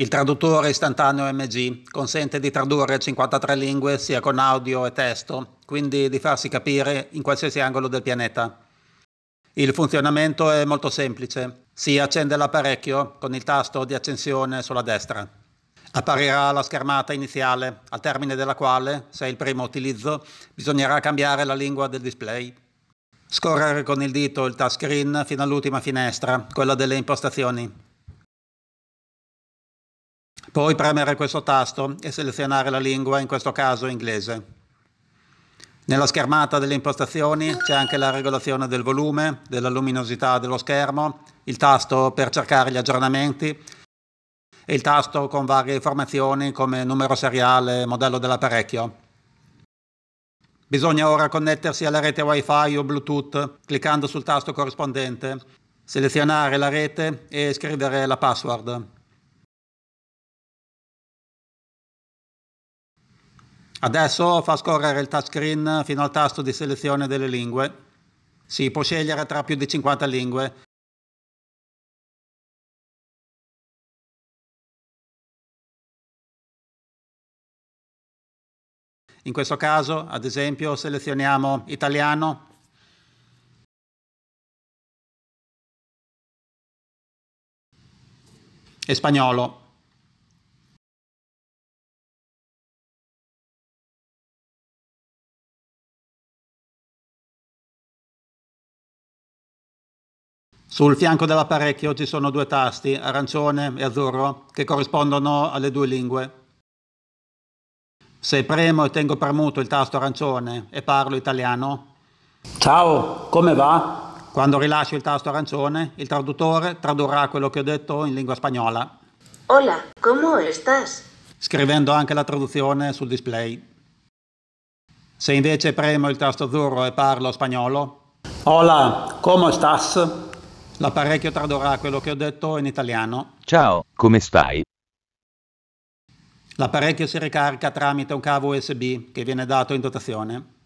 Il traduttore istantaneo MG consente di tradurre 53 lingue sia con audio e testo, quindi di farsi capire in qualsiasi angolo del pianeta. Il funzionamento è molto semplice. Si accende l'apparecchio con il tasto di accensione sulla destra. Apparirà la schermata iniziale, al termine della quale, se è il primo utilizzo, bisognerà cambiare la lingua del display. Scorrere con il dito il touchscreen fino all'ultima finestra, quella delle impostazioni. Poi premere questo tasto e selezionare la lingua, in questo caso inglese. Nella schermata delle impostazioni c'è anche la regolazione del volume, della luminosità dello schermo, il tasto per cercare gli aggiornamenti e il tasto con varie informazioni come numero seriale e modello dell'apparecchio. Bisogna ora connettersi alla rete WiFi o Bluetooth cliccando sul tasto corrispondente, selezionare la rete e scrivere la password. Adesso fa scorrere il touchscreen fino al tasto di selezione delle lingue. Si può scegliere tra più di 50 lingue. In questo caso, ad esempio, selezioniamo italiano, e spagnolo. Sul fianco dell'apparecchio ci sono due tasti, arancione e azzurro, che corrispondono alle due lingue. Se premo e tengo premuto il tasto arancione e parlo italiano. Ciao, come va? Quando rilascio il tasto arancione, il traduttore tradurrà quello che ho detto in lingua spagnola. Hola, ¿cómo estás? Scrivendo anche la traduzione sul display. Se invece premo il tasto azzurro e parlo spagnolo. Hola, ¿cómo estás? L'apparecchio tradurrà quello che ho detto in italiano. Ciao, come stai? L'apparecchio si ricarica tramite un cavo USB che viene dato in dotazione.